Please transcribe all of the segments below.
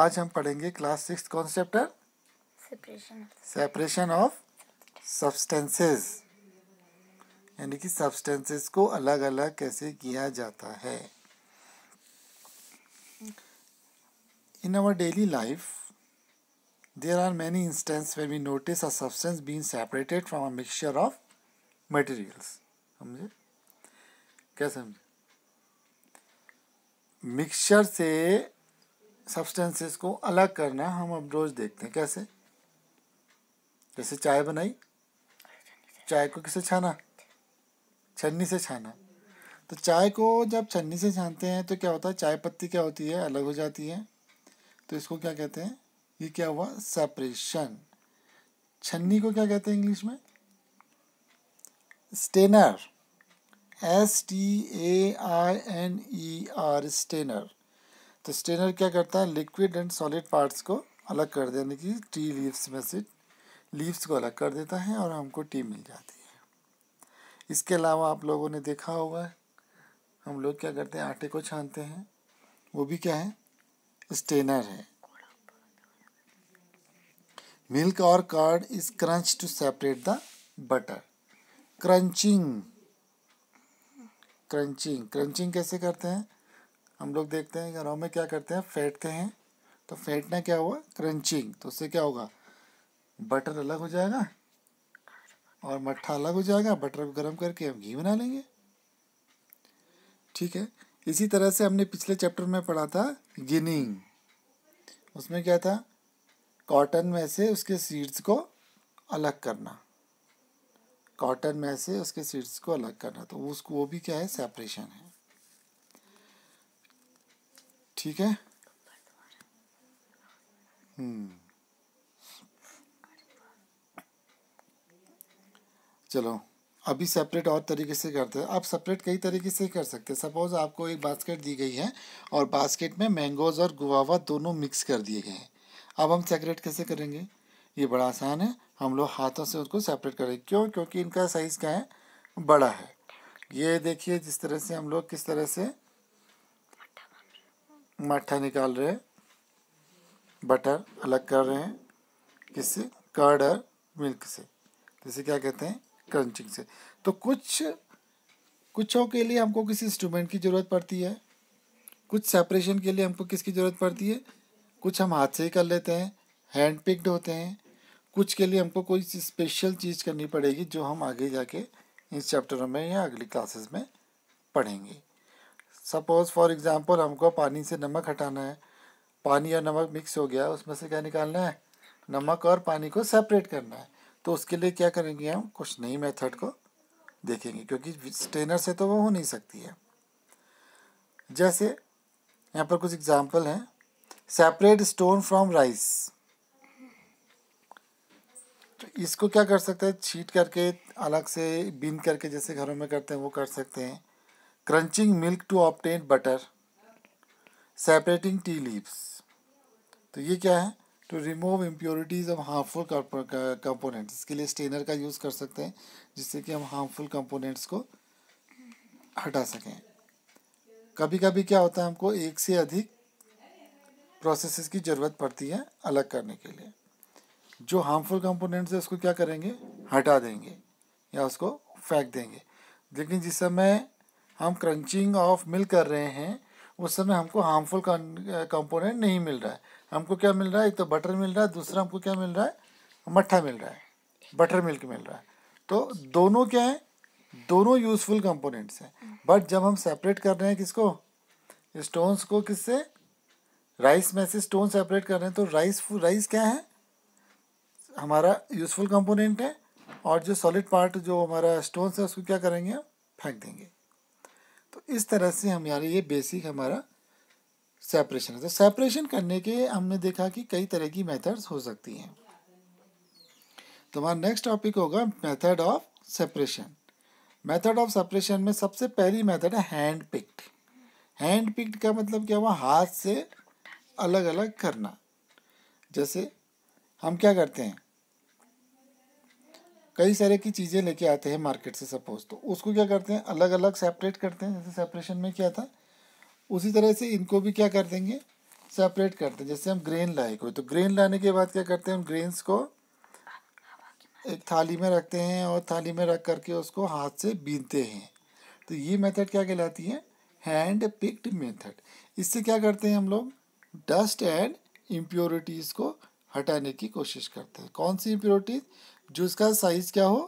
आज हम पढ़ेंगे क्लास सिक्स कौन से चैप्टर सेपरेशन ऑफ सब्सटेंसेस यानी कि सब्सटेंसेस को अलग अलग कैसे किया जाता है in our daily life there are many instances where we notice a substance been separated from a mixture of materials समझे क्या समझे मिक्सचर से सब्सटेंसेस को अलग करना हम अब रोज़ देखते हैं कैसे जैसे चाय बनाई चाय को किसे छाना छन्नी से छाना तो चाय को जब छन्नी से छानते हैं तो क्या होता है चाय पत्ती क्या होती है अलग हो जाती है तो इसको क्या कहते हैं ये क्या हुआ सेपरेशन छन्नी को क्या कहते हैं इंग्लिश में strainer S T A I N E R strainer तो स्टेनर क्या करता है लिक्विड एंड सॉलिड पार्ट्स को अलग कर देने यानी कि टी लीव्स में से लीव्स को अलग कर देता है और हमको टी मिल जाती है इसके अलावा आप लोगों ने देखा होगा हम लोग क्या करते हैं आटे को छानते हैं वो भी क्या है स्टेनर है मिल्क और curd is crunch to separate the butter crunching crunching crunching कैसे करते हैं हम लोग देखते हैं घरों में क्या करते हैं फेंटते हैं तो फेंटना क्या हुआ क्रंचिंग तो उससे क्या होगा बटर अलग हो जाएगा और मट्ठा अलग हो जाएगा बटर को गर्म करके हम घी बना लेंगे ठीक है इसी तरह से हमने पिछले चैप्टर में पढ़ा था गिनिंग उसमें क्या था कॉटन में से उसके सीड्स को अलग करना कॉटन में से उसके सीड्स को अलग करना तो उसको वो भी क्या है सेपरेशन है ठीक है हम्म। चलो अभी सेपरेट और तरीके से करते हैं आप सेपरेट कई तरीके से कर सकते हैं सपोज़ आपको एक बास्केट दी गई है और बास्केट में मैंगोज़ और गुआवा दोनों मिक्स कर दिए गए हैं अब हम सेपरेट कैसे करेंगे ये बड़ा आसान है हम लोग हाथों से उसको सेपरेट करेंगे क्यों क्योंकि इनका साइज़ क्या है बड़ा है ये देखिए जिस तरह से हम लोग किस तरह से मट्ठा निकाल रहे हैं बटर अलग कर रहे हैं किससे कर्ड और मिल्क से जिसे क्या कहते हैं क्रंचिंग से तो कुछ कुछों के लिए हमको किसी इंस्ट्रूमेंट की ज़रूरत पड़ती है कुछ सेपरेशन के लिए हमको किसकी ज़रूरत पड़ती है कुछ हम हाथ से ही कर लेते हैं हैंड पिक्ड होते हैं कुछ के लिए हमको कोई स्पेशल चीज़ करनी पड़ेगी जो हम आगे जाके इस चैप्टर में या अगली क्लासेस में पढ़ेंगे सपोज़ फॉर एग्ज़ाम्पल हमको पानी से नमक हटाना है पानी और नमक मिक्स हो गया उसमें से क्या निकालना है नमक और पानी को सेपरेट करना है तो उसके लिए क्या करेंगे हम कुछ नई मेथड को देखेंगे क्योंकि स्ट्रेनर से तो वो हो नहीं सकती है जैसे यहाँ पर कुछ एग्जाम्पल हैं सेपरेट स्टोन फ्रॉम राइस तो इसको क्या कर सकते हैं छीट करके अलग से बिन करके जैसे घरों में करते हैं वो कर सकते हैं crunching milk to obtain butter separating tea leaves तो ये क्या है to remove impurities of harmful components इसके लिए स्टेनर का यूज़ कर सकते हैं जिससे कि हम हार्मफुल कंपोनेंट्स को हटा सकें कभी कभी क्या होता है हमको एक से अधिक प्रोसेसेस की ज़रूरत पड़ती है अलग करने के लिए जो हार्मफुल कंपोनेंट्स है उसको क्या करेंगे हटा देंगे या उसको फेंक देंगे लेकिन जिस समय हम क्रंचिंग ऑफ मिल कर रहे हैं उस समय हमको हार्मफुल कंपोनेंट नहीं मिल रहा है हमको क्या मिल रहा है एक तो बटर मिल रहा है दूसरा हमको क्या मिल रहा है मट्ठा मिल रहा है बटर मिल्क मिल रहा है तो दोनों क्या हैं दोनों यूजफुल कंपोनेंट्स हैं बट जब हम सेपरेट कर रहे हैं किसको स्टोन्स को किससे राइस में से स्टोन सेपरेट कर रहे हैं तो राइस राइस क्या है हमारा यूजफुल कंपोनेंट है और जो सॉलिड पार्ट जो हमारा स्टोन्स है उसको क्या करेंगे फेंक देंगे इस तरह से हम यार ये बेसिक हमारा सेपरेशन है तो सेपरेशन करने के हमने देखा कि कई तरह की मेथड्स हो सकती हैं तो हमारा नेक्स्ट टॉपिक होगा method of separation method of separation में सबसे पहली मेथड है हैंड पिक्ड हैंड पिक्ड का मतलब क्या हुआ हाथ से अलग अलग करना जैसे हम क्या करते हैं कई सारे की चीज़ें लेके आते हैं मार्केट से सपोज तो उसको क्या करते हैं अलग अलग सेपरेट करते हैं जैसे सेपरेशन में क्या था उसी तरह से इनको भी क्या कर देंगे सेपरेट करते हैं जैसे हम ग्रेन लाए कोई तो ग्रेन लाने के बाद क्या करते हैं हम ग्रेन्स को एक थाली में रखते हैं और थाली में रख करके उसको हाथ से बीनते हैं तो ये मेथड क्या कहलाती है हैंड पिक्ड मेथड इससे क्या करते हैं हम लोग डस्ट एंड इम्प्योरिटीज़ को हटाने की कोशिश करते हैं कौन सी इम्प्योरिटीज़ जो इसका साइज़ क्या हो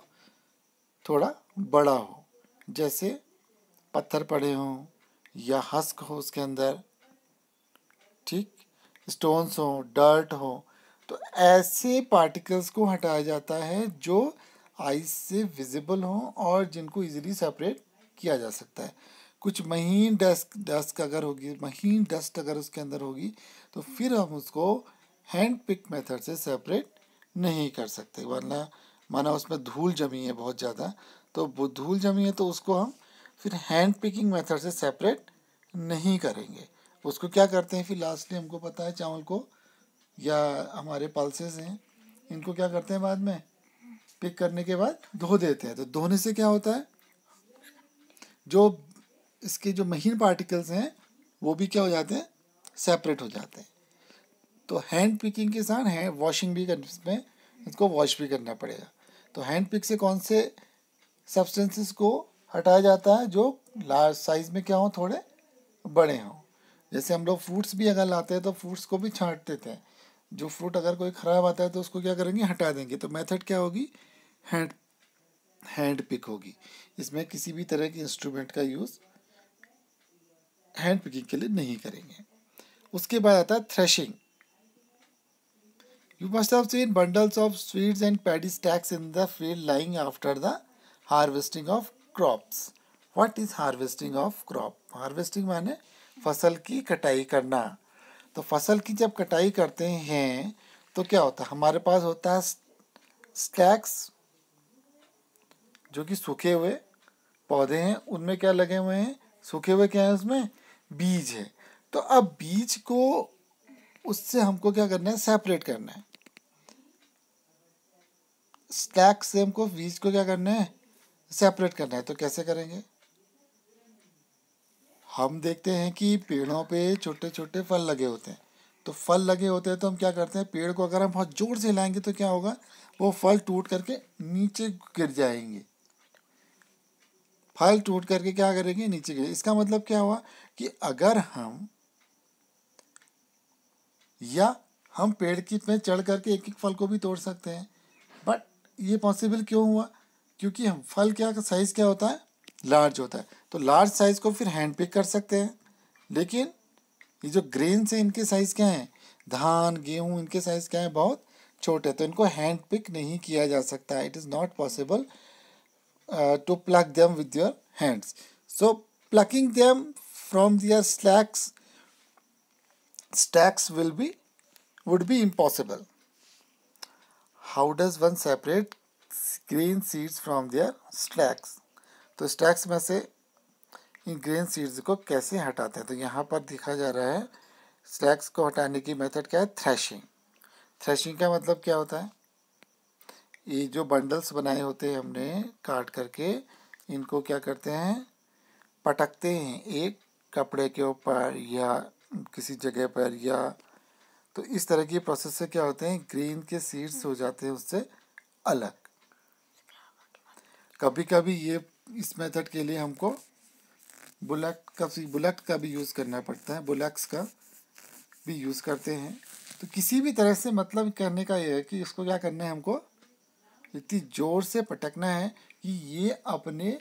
थोड़ा बड़ा हो जैसे पत्थर पड़े हों या हस्क हो उसके अंदर ठीक स्टोन्स हो डर्ट हो तो ऐसे पार्टिकल्स को हटाया जाता है जो आइस से विजिबल हों और जिनको इजीली सेपरेट किया जा सकता है कुछ महीन डस्ट डस्ट अगर होगी महीन डस्ट अगर उसके अंदर होगी तो फिर हम उसको हैंड पिक मेथड से सेपरेट नहीं कर सकते वरना माना उसमें धूल जमी है बहुत ज़्यादा तो धूल जमी है तो उसको हम फिर हैंड पिकिंग मेथड से सेपरेट नहीं करेंगे उसको क्या करते हैं फिर लास्टली हमको पता है चावल को या हमारे पल्सेस हैं इनको क्या करते हैं बाद में पिक करने के बाद धो देते हैं तो धोने से क्या होता है जो इसके जो महीन पार्टिकल्स हैं वो भी क्या हो जाते हैं सेपरेट हो जाते हैं तो हैंड पिकिंग के साथ हैं वॉशिंग भी कर इसमें इसको वॉश भी करना पड़ेगा तो हैंड पिक से कौन से सब्सटेंसेस को हटाया जाता है जो लार्ज साइज में क्या हो थोड़े बड़े हों जैसे हम लोग फ्रूट्स भी अगर लाते हैं तो फ्रूट्स को भी छाँट देते हैं जो फ्रूट अगर कोई ख़राब आता है तो उसको क्या करेंगे हटा देंगे तो मेथड क्या होगी हैंड हैंड पिक होगी इसमें किसी भी तरह के इंस्ट्रूमेंट का यूज़ हैंड पिकिंग के लिए नहीं करेंगे उसके बाद आता है threshing You must have seen bundles of sweets and paddy stacks in the field lying after the harvesting of crops. What is harvesting of crop? Harvesting माने फसल की कटाई करना तो फसल की जब कटाई करते हैं तो क्या होता है हमारे पास होता है स्टैक्स जो कि सूखे हुए पौधे हैं उनमें क्या लगे हुए हैं सूखे हुए क्या है उसमें बीज है तो अब बीज को उससे हमको क्या करना है सेपरेट करना है स्टैक से हमको बीज को क्या करना है सेपरेट करना है तो कैसे करेंगे हम देखते हैं कि पेड़ों पे छोटे छोटे फल लगे होते हैं तो फल लगे होते हैं तो हम क्या करते हैं पेड़ को अगर हम बहुत जोर से हिलाएंगे तो क्या होगा वो फल टूट करके नीचे गिर जाएंगे फल टूट करके क्या करेंगे नीचे गिर इसका मतलब क्या हुआ कि अगर हम या हम पेड़ की पे चढ़ करके एक एक फल को भी तोड़ सकते हैं ये पॉसिबल क्यों हुआ क्योंकि हम फल क्या साइज़ क्या होता है लार्ज होता है तो लार्ज साइज़ को फिर हैंड पिक कर सकते हैं लेकिन ये जो ग्रेन्स हैं इनके साइज़ क्या हैं धान गेहूँ इनके साइज़ क्या है बहुत छोटे तो इनको हैंड पिक नहीं किया जा सकता it is not possible to pluck them with your hands so plucking them from their slacks stacks will be would be impossible how does one separate green seeds from their stacks तो stacks में से इन green seeds को कैसे हटाते हैं तो यहाँ पर दिखा जा रहा है स्टैक्स को हटाने की मेथड क्या है थ्रैशिंग थ्रैशिंग का मतलब क्या होता है ये जो बंडल्स बनाए होते हैं हमने काट करके इनको क्या करते हैं पटकते हैं एक कपड़े के ऊपर या किसी जगह पर या तो इस तरह की प्रोसेस से क्या होते हैं ग्रेन के सीड्स हम्म। हो जाते हैं उससे अलग कभी कभी ये इस मेथड के लिए हमको बुलेट का बुलेट का भी यूज़ करना पड़ता है बुलेक्स का भी यूज़ करते हैं तो किसी भी तरह से मतलब करने का ये है कि इसको क्या करना है हमको इतनी ज़ोर से पटकना है कि ये अपने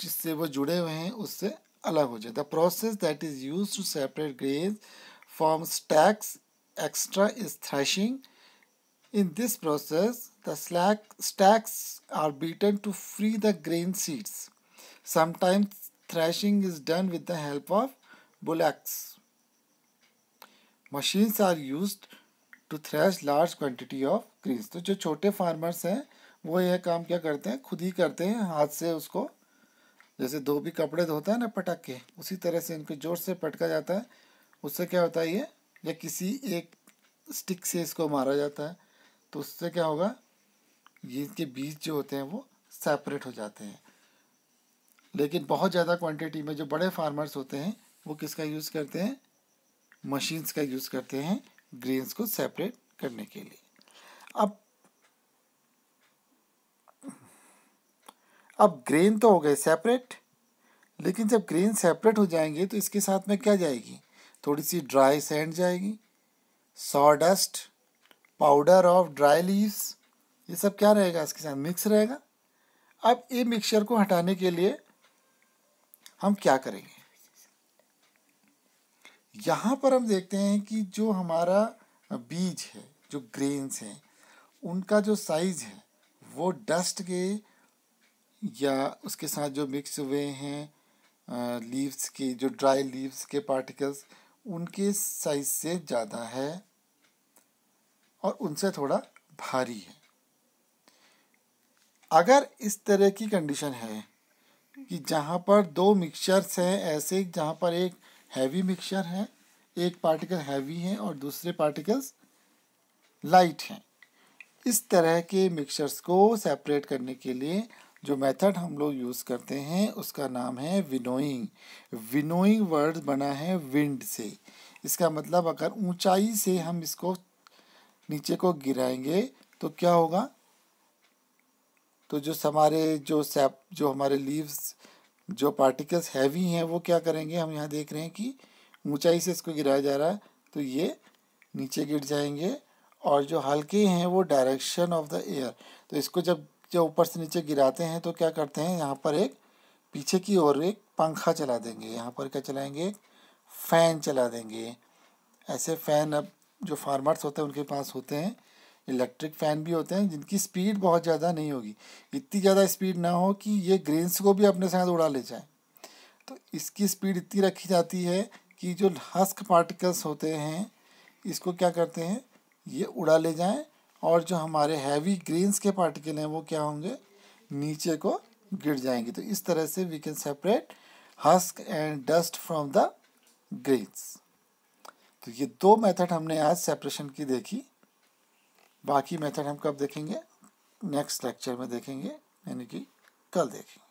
जिससे वो जुड़े हुए हैं उससे अलग हो जाए the process that is use to separate grains forms stacks extra is thrashing. In this process, the slack stacks are beaten to free the grain seeds. Sometimes thrashing is done with the help of bullocks. machines are used to thresh large quantity of grains to jo chote farmers hain wo ye kaam kya karte hain khud hi karte hain haath se usko jaise dhobi kapde dhota hai na patak ke usi tarah se inko zor se patka jata hai उससे क्या होता है ये या किसी एक stick से इसको मारा जाता है तो उससे क्या होगा ये इनके बीज जो होते हैं वो सेपरेट हो जाते हैं लेकिन बहुत ज़्यादा क्वांटिटी में जो बड़े फार्मर्स होते हैं वो किसका यूज़ करते हैं मशीन्स का यूज़ करते हैं ग्रेन्स को सेपरेट करने के लिए अब अब ग्रेन तो हो गए सेपरेट लेकिन जब ग्रेन सेपरेट हो जाएंगे तो इसके साथ में क्या जाएगी थोड़ी सी ड्राई सैंड जाएगी sawdust powder of dry leaves ये सब क्या रहेगा इसके साथ मिक्स रहेगा अब ये मिक्सचर को हटाने के लिए हम क्या करेंगे यहाँ पर हम देखते हैं कि जो हमारा बीज है जो ग्रेन्स हैं उनका जो साइज है वो डस्ट के या उसके साथ जो मिक्स हुए हैं लीव्स के जो ड्राई लीव्स के पार्टिकल्स उनके साइज से ज़्यादा है और उनसे थोड़ा भारी है अगर इस तरह की कंडीशन है कि जहाँ पर दो मिक्सचर्स हैं ऐसे जहाँ पर एक हैवी मिक्सचर है एक पार्टिकल हैवी है और दूसरे पार्टिकल्स लाइट हैं इस तरह के मिक्सचर्स को सेपरेट करने के लिए जो मेथड हम लोग यूज़ करते हैं उसका नाम है विनोइंग विनोइंग वर्ड बना है विंड से इसका मतलब अगर ऊंचाई से हम इसको नीचे को गिराएंगे तो क्या होगा तो जो हमारे जो सैप जो हमारे लीव्स जो पार्टिकल्स हैवी हैं वो क्या करेंगे हम यहाँ देख रहे हैं कि ऊंचाई से इसको गिराया जा रहा है तो ये नीचे गिर जाएंगे और जो हल्के हैं वो डायरेक्शन ऑफ द एयर तो इसको जब जब ऊपर से नीचे गिराते हैं तो क्या करते हैं यहाँ पर एक पीछे की ओर एक पंखा चला देंगे यहाँ पर क्या चलाएंगे फ़ैन चला देंगे ऐसे फ़ैन अब जो फार्मर्स होते हैं उनके पास होते हैं इलेक्ट्रिक फ़ैन भी होते हैं जिनकी स्पीड बहुत ज़्यादा नहीं होगी इतनी ज़्यादा स्पीड ना हो कि ये ग्रेन्स को भी अपने साथ उड़ा ले जाए तो इसकी स्पीड इतनी रखी जाती है कि जो हस्क पार्टिकल्स होते हैं इसको क्या करते हैं ये उड़ा ले जाएँ और जो हमारे हैवी ग्रेन्स के पार्टिकल हैं वो क्या होंगे नीचे को गिर जाएंगे तो इस तरह से we can separate husk and dust from the grains तो ये दो मेथड हमने आज सेपरेशन की देखी बाकी मेथड हम कब देखेंगे नेक्स्ट लेक्चर में देखेंगे यानी कि कल देखेंगे